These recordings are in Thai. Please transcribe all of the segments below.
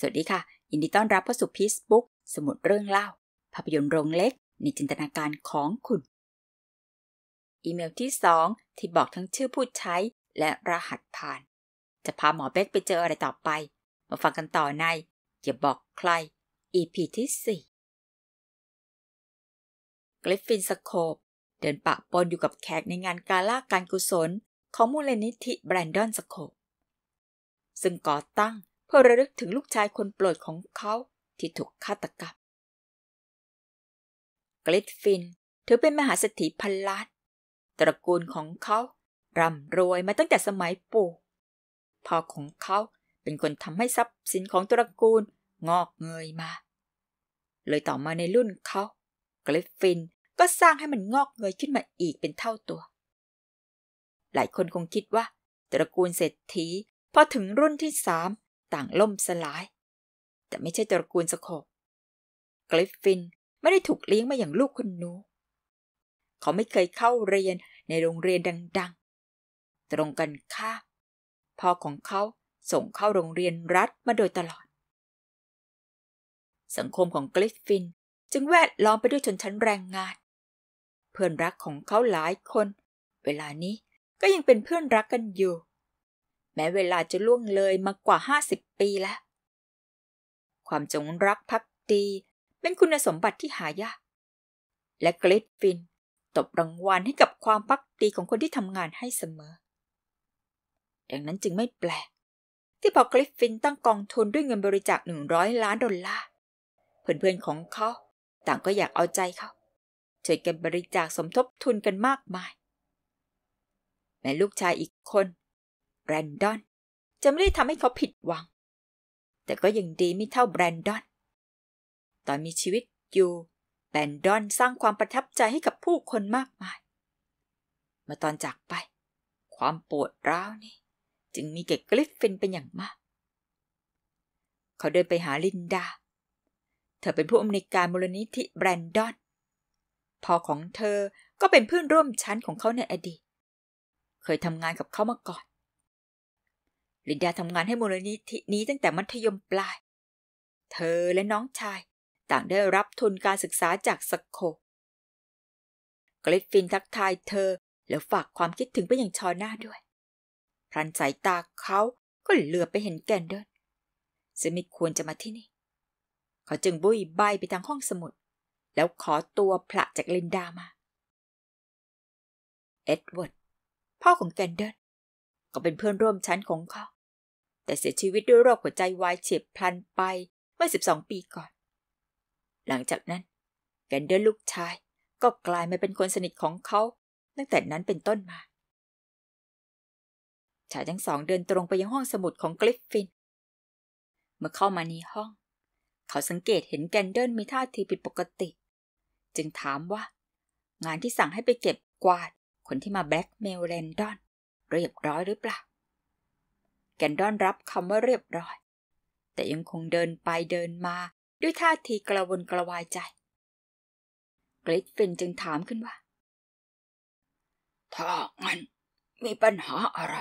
สวัสดีค่ะยินดีต้อนรับเข้าสู่พีซบุ๊กสมุดเรื่องเล่า ภาพยนตร์โรงเล็ก ในจินตนาการของคุณ อีเมลที่ 2 ที่บอกทั้งชื่อผู้ใช้และรหัสผ่าน จะพาหมอเบ๊กไปเจออะไรต่อไป มาฟังกันต่อในอย่าบอกใคร EP ที่4กลิฟฟินสโคปเดินปะปนอยู่กับแขกในงานกาล่าการกุศล ของมูลนิธิแบรนดอนสโคปซึ่งก่อตั้งเพื่อระลึกถึงลูกชายคนโปรดของเขาที่ถูกฆาตกรรมกลิตฟินถือเป็นมหาเศรษฐีพันล้าน ตระกูลของเขาร่ำรวยมาตั้งแต่สมัยปู่ พ่อของเขาเป็นคนทำให้ทรัพย์สินของตระกูลงอกเงยมา เลยต่อมาในรุ่นเขา กลิฟฟินก็สร้างให้มันงอกเงยขึ้นมาอีกเป็นเท่าตัว หลายคนคงคิดว่าตระกูลเศรษฐีพอถึงรุ่นที่สามต่างล่มสลาย แต่ไม่ใช่ตระกูลสโคบกลิฟฟินไม่ได้ถูกเลี้ยงมาอย่างลูกคนนู เขาไม่เคยเข้าเรียนในโรงเรียนดัง ๆ ตรงกันข้าพ่อของเขาส่งเข้าโรงเรียนรัฐมาโดยตลอด สังคมของกลิฟฟินจึงแวดล้อมไปด้วยชนชั้นแรงงานเพื่อนรักของเขาหลายคน เวลานี้ก็ยังเป็นเพื่อนรักกันอยู่แม้เวลาจะล่วงเลยมากว่า 50 ปีแล้ว ความจงรักภักดี เป็นคุณสมบัติที่หายากและเกรดฟิน ตบรางวัลให้กับความภักดี ของคนที่ทำงานให้เสมอดังนั้นจึงไม่แปลก ที่พอกริฟฟินตั้งกองทุนด้วยเงินบริจาค100 ล้านดอลลาร์ เพื่อนๆของเขา ต่างก็อยากเอาใจเขา ช่วยกันบริจาคสมทบทุนกันมากมาย แม้ลูกชายอีกคนแบรนดอนจะไม่ได้ทำให้เขาผิดหวัง แต่ก็ยังดีไม่เท่าแบรนดอน ตอนมีชีวิตอยู่แบรนดอนสร้างความประทับใจให้กับผู้คนมากมาย มาตอนจากไป ความปวดร้าวนี่ จึงมีเก่กลิฟฟินเป็นอย่างมาก เขาเดินไปหาลินดา เธอเป็นผู้อำนวยการมูลนิธิแบรนดอนพ่อของเธอก็เป็นเพื่อนร่วมชั้นของเขาในอดีต เคยทำงานกับเขามาก่อนลินดาทำงานให้มูลนิธินี้ตั้งแต่มัธยมปลาย เธอและน้องชายต่างได้รับทุนการศึกษาจากสโคกริฟฟินทักทายเธอแล้วฝากความคิดถึงไปยังชอหน้าด้วย พรันสายตาเขาก็เหลือไปเห็นแกนเดินซึ่งไม่ควรจะมาที่นี่ เขาจึงบุยใบไปทางห้องสมุด แล้วขอตัวพระจากลินดามา เอ็ดเวิร์ดพ่อของแกนเดินก็เป็นเพื่อนร่วมชั้นของเขาแต่เสียชีวิตด้วยโรคหัวใจวายเฉียบพลันไปเมื่อ12 ปีก่อน หลังจากนั้น แกนเดอร์ลูกชายก็กลายมาเป็นคนสนิทของเขา ตั้งแต่นั้นเป็นต้นมาชายทั้งสอง เดินตรงไปยังห้องสมุดของกลิฟฟิน เมื่อเข้ามาในห้อง เขาสังเกตเห็นแกนเดิลมีท่าทีผิดปกติ จึงถามว่า งานที่สั่งให้ไปเก็บกวาดคนที่มาแบล็กเมลแลนดอนเรียบร้อยหรือเปล่าแกนด้อนรับคำว่าเรียบร้อย แต่ยังคงเดินไปเดินมาด้วยท่าทีกระวนกระวายใจกริฟฟินจึงถามขึ้นว่า ถ้างั้นมีปัญหาอะไร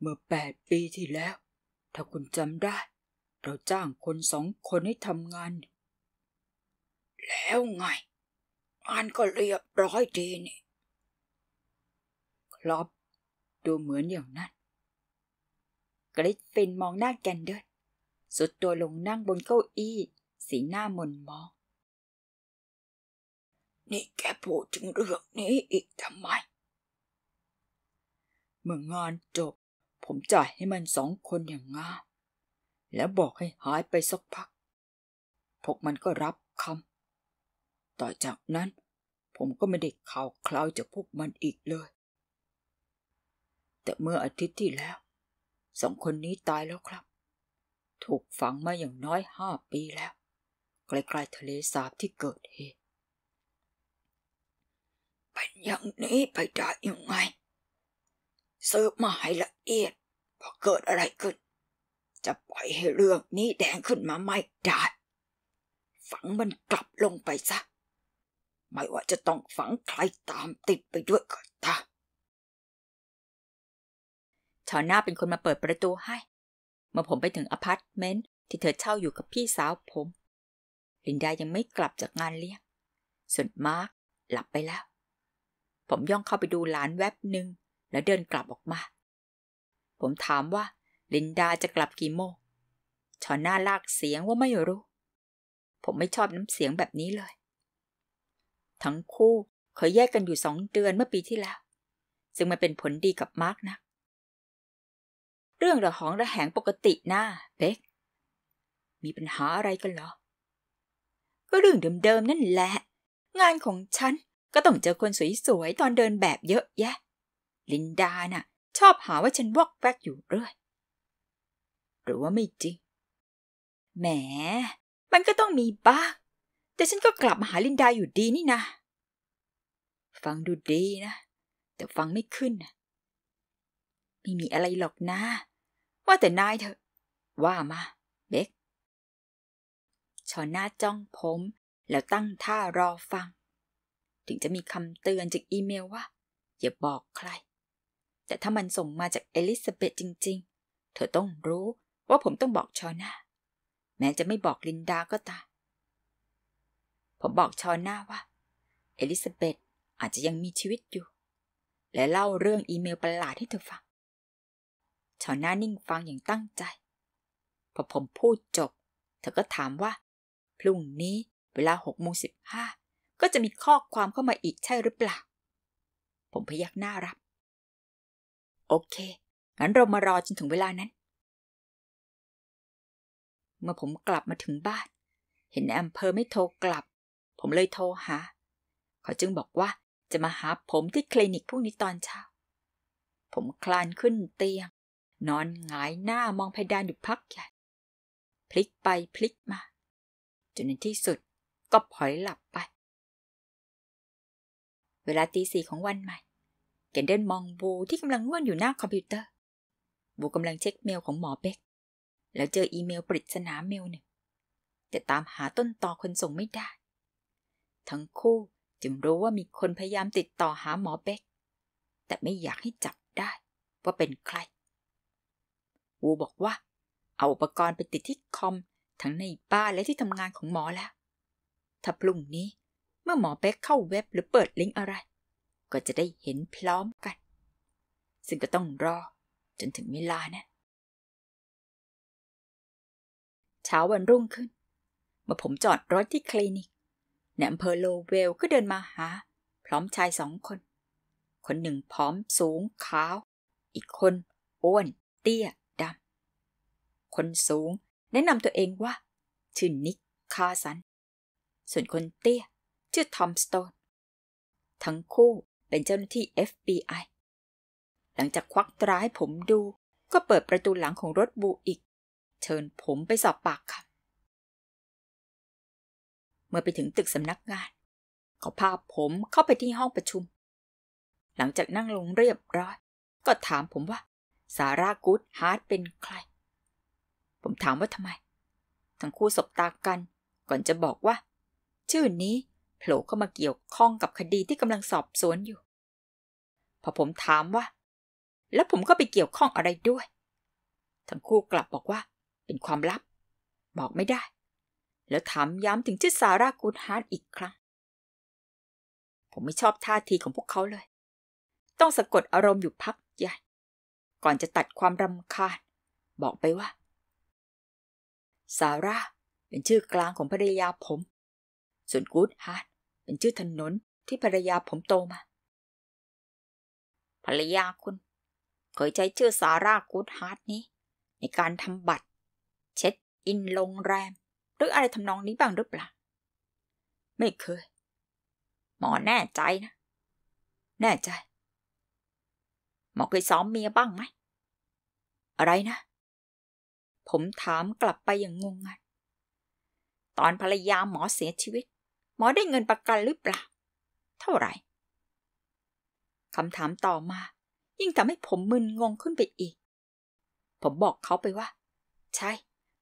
เมื่อแปดปีที่แล้ว ถ้าคุณจำได้ เราจ้างคนสองคนให้ทำงาน แล้วไง งานก็เรียบร้อยดีนี่ครับดูเหมือนอย่างนั้นกริเฟินมองหน้าแกนเดิลสุดตัวลงนั่งบนเก้าอี้ สีหน้าหม่นมอง นี่แกพูดถึงเรื่องนี้อีกทำไม เมื่องานจบ ผมจ่ายให้มันสองคนอย่างงาแล้วบอกให้หายไปสักพัก พวกมันก็รับคำ ต่อจากนั้น ผมก็ไม่ได้ข่าวคราวจากพวกมันอีกเลย แต่เมื่ออาทิตย์ที่แล้วสองคนนี้ตายแล้วครับ ถูกฝังมาอย่างน้อยห้าปีแล้ว ใกล้ๆทะเลสาบที่เกิดเหตุ เป็นอย่างนี้ไปได้ยังไงซืบมาให้ละเอียดว่าเกิดอะไรขึ้น จะปล่อยให้เรื่องนี้แดงขึ้นมาไม่ได้ฝังมันกลับลงไปซะ ไม่ว่าจะต้องฝังใครตามติดไปด้วยก็ตามชาวหน้าเป็นคนมาเปิดประตูให้เมื่อผมไปถึงอพาร์ตเมนต์ที่เธอเช่าอยู่กับพี่สาวผม ลินดายังไม่กลับจากงานเลี้ยงส่วนมาร์กหลับไปแล้ว ผมย่องเข้าไปดูหลานแวบหนึ่งแล้วเดินกลับออกมา ผมถามว่า ลินดาจะกลับกี่โมงชอนหน้าลากเสียงว่าไม่รู้ ผมไม่ชอบน้ำเสียงแบบนี้เลย ทั้งคู่เคยแยกกันอยู่สองเดือนเมื่อปีที่แล้ว ซึ่งมันเป็นผลดีกับมาร์กนะเรื่องระหองระแหงปกตินะเบกมีปัญหาอะไรกันเหรอ ก็เรื่องเดิมๆนั่นแหละ งานของฉันก็ต้องเจอคนสวยๆตอนเดินแบบเยอะแยะ ลินดานะ่ะ ชอบหาว่าฉันวอกแวกอยู่เรื่อยหรือว่าไม่จริงแหมมันก็ต้องมีบ้างแต่ฉันก็กลับมาหาลินดาอยู่ดีนี่นะ ฟังดูดีนะ แต่ฟังไม่ขึ้นนะไม่มีอะไรหรอกนะว่าแต่นายเถอะว่ามาเบกชอนหน้าจ้องผม แล้วตั้งท่ารอฟังถึงจะมีคำเตือนจากอีเมลว่าอย่าบอกใครแต่ถ้ามันส่งมาจากเอลิซาเบธจริง ๆเธอต้องรู้ว่าผมต้องบอกชอน่าแม้จะไม่บอกลินดาก็ตามผมบอกชอนหน้าว่า เอลิซาเบธอาจจะยังมีชีวิตอยู่ และเล่าเรื่องอีเมลประหลาดให้เธอฟังชาวนานิ่งฟังอย่างตั้งใจ พอผมพูดจบเธอก็ถามว่า พรุ่งนี้เวลาหกโมงสิบห้าก็จะมีข้อความเข้ามาอีกใช่หรือเปล่า ผมพยักหน้ารับ โอเค งั้นเรามารอจนถึงเวลานั้น เมื่อผมกลับมาถึงบ้าน เห็นอำเภอไม่โทรกลับ ผมเลยโทรหาเขาจึงบอกว่าจะมาหาผมที่คลินิกพรุ่งนี้ตอนเช้าผมคลานขึ้นเตียงนอนหงายหน้ามองเพดานอยู่ พักใหญ่พลิกไปพลิกมา จนในที่สุดก็ผอยหลับไป เวลาตีสี่ของวันใหม่ เกนเดนมองบูที่กำลังง่วน อยู่หน้าคอมพิวเตอร์ บูกำลังเช็คเมล ของหมอ เบกแล้วเจออีเมลปริศนาเมลหนึ่ง แต่ตามหาต้นต่อคนส่งไม่ได้ ทั้งคู่จึงรู้ว่ามีคนพยายามติดต่อหาหมอเบกแต่ไม่อยากให้จับได้ว่าเป็นใครวูบอกว่า เอาอุปกรณ์ไปติดที่คอมทั้งในบ้านและที่ทำงานของหมอแล้ว ถ้าพรุ่งนี้เมื่อหมอเป๊กเข้าเว็บหรือเปิดลิงก์อะไร ก็จะได้เห็นพร้อมกัน ซึ่งก็ต้องรอจนถึงเวลานะ เช้าวันรุ่งขึ้นเมื่อผมจอดรถที่คลินิกในอำเภอโลเวลก็เดินมาหา พร้อมชายสองคน คนหนึ่งผอมสูงขาว อีกคน อ้วนเตี้ยคนสูงแนะนำตัวเองว่า ชื่อนิกคาสัน ส่วนคนเตี้ย ชื่อทอมสโตน ทั้งคู่เป็นเจ้าหน้าที่ FBI หลังจากควักตราให้ผมดู ก็เปิดประตูหลังของรถบูอีก เชิญผมไปสอบปากคำเมื่อไปถึงตึกสำนักงาน เขาพาผมเข้าไปที่ห้องประชุม หลังจากนั่งลงเรียบร้อย ก็ถามผมว่า สารากูดฮาร์ดเป็นใครผมถามว่าทำไม ทั้งคู่สบตากัน ก่อนจะบอกว่า ชื่อนี้โผล่เข้ามาเกี่ยวข้องกับคดีที่กำลังสอบสวนอยู่ พอผมถามว่า แล้วผมก็ไปเกี่ยวข้องอะไรด้วย ทั้งคู่กลับบอกว่า เป็นความลับ บอกไม่ได้ แล้วถามย้ำถึงชื่อสารากูนฮาร์ดอีกครั้ง ผมไม่ชอบท่าทีของพวกเขาเลย ต้องสะกดอารมณ์อยู่พักใหญ่ ก่อนจะตัดความรำคาญ บอกไปว่าซาร่า เป็นชื่อกลางของภรรยาผม ส่วนกูดฮาร์ดเป็นชื่อถนนที่ภรรยาผมโตมา ภรรยาคุณ เคยใช้ชื่อซาร่า กูดฮาร์ดนี้ ในการทำบัตร เช็คอินโรงแรมหรืออะไรทำนองนี้บ้างหรือเปล่า ไม่เคย หมอแน่ใจนะแน่ใจ หมอเคยซ้อมเมียบ้างไหมอะไรนะผมถามกลับไปอย่างงงงันตอนภรรยาหมอเสียชีวิต หมอได้เงินประกันหรือเปล่าเท่าไหร่คำถามต่อมา ยิ่งทำให้ผมมึนงงขึ้นไปอีก ผมบอกเขาไปว่า ใช่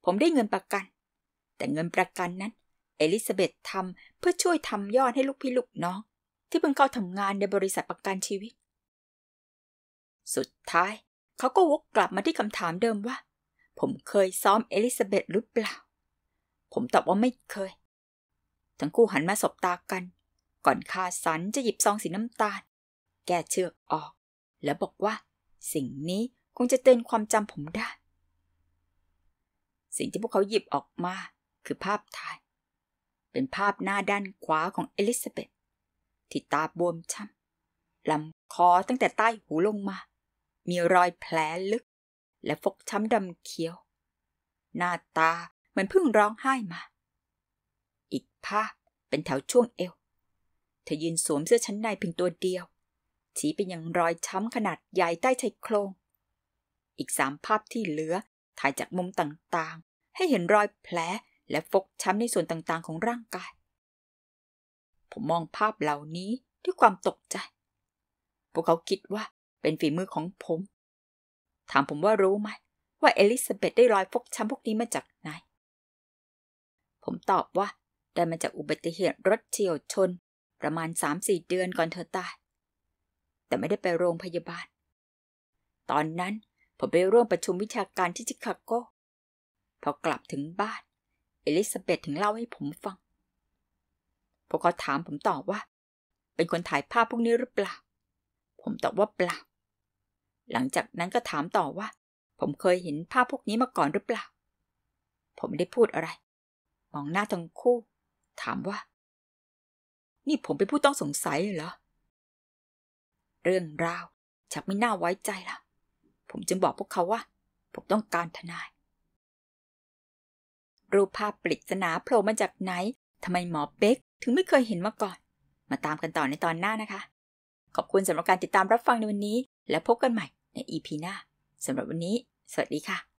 ผมได้เงินประกัน แต่เงินประกันนั้น เอลิซาเบธทำเพื่อช่วยทำยอดให้ลูกพี่ลูกน้อง ที่เพิ่งเข้าทำงานในบริษัทประกันชีวิต สุดท้ายเขาก็วกกลับมาที่คำถามเดิมว่าผมเคยซ้อมเอลิซาเบธหรือเปล่า ผมตอบว่าไม่เคย ทั้งคู่หันมาสบตากัน ก่อนคาสันจะหยิบซองสีน้ำตาล แกเชือกออก แล้วบอกว่า สิ่งนี้คงจะเตือนความจำผมได้ สิ่งที่พวกเขาหยิบออกมา คือภาพถ่าย เป็นภาพหน้าด้านขวาของเอลิซาเบธที่ตาบวมช้ำลำคอตั้งแต่ใต้หูลงมา มีรอยแผลลึกและฟกช้ำดำเขียว หน้าตาเหมือนเพิ่งร้องไห้มา อีกภาพเป็นแถวช่วงเอวเธอยืนสวมเสื้อชั้นในเพียงตัวเดียวชี้ไปยังรอยช้ำขนาดใหญ่ใต้ชายโครง อีกสามภาพที่เหลือถ่ายจากมุมต่างๆ ให้เห็นรอยแผลและฟกช้ำในส่วนต่างๆ ของร่างกาย ผมมองภาพเหล่านี้ด้วยความตกใจ พวกเขาคิดว่าเป็นฝีมือของผมถามผมว่ารู้ไหม ว่าเอลิซาเบธได้รอยฟกช้ำพวกนี้มาจากไหน ผมตอบว่าได้มาจากอุบัติเหตุรถเฉียวชนประมาณสามสี่เดือนก่อนเธอตาย แต่ไม่ได้ไปโรงพยาบาล ตอนนั้นผมไปร่วมประชุมวิชาการที่ชิคาโกพอกลับถึงบ้านเอลิซาเบธถึงเล่าให้ผมฟังพอเขาถามผมตอบว่าเป็นคนถ่ายภาพพวกนี้หรือเปล่า ผมตอบว่าเปล่าหลังจากนั้นก็ถามต่อว่า ผมเคยเห็นภาพพวกนี้มาก่อนหรือเปล่า ผมไม่ได้พูดอะไร มองหน้าทั้งคู่ ถามว่า นี่ผมเป็นผู้ต้องสงสัยเหรอเรื่องราวชักไม่น่าไว้ใจละผมจึงบอกพวกเขาว่า ผมต้องการทนาย รูปภาพปริศนาโผล่มาจากไหนทำไมหมอเบ๊กถึงไม่เคยเห็นมาก่อน มาตามกันต่อในตอนหน้านะคะขอบคุณสำหรับการติดตามรับฟังในวันนี้ และพบกันใหม่ใน EP หน้า สำหรับวันนี้ สวัสดีค่ะ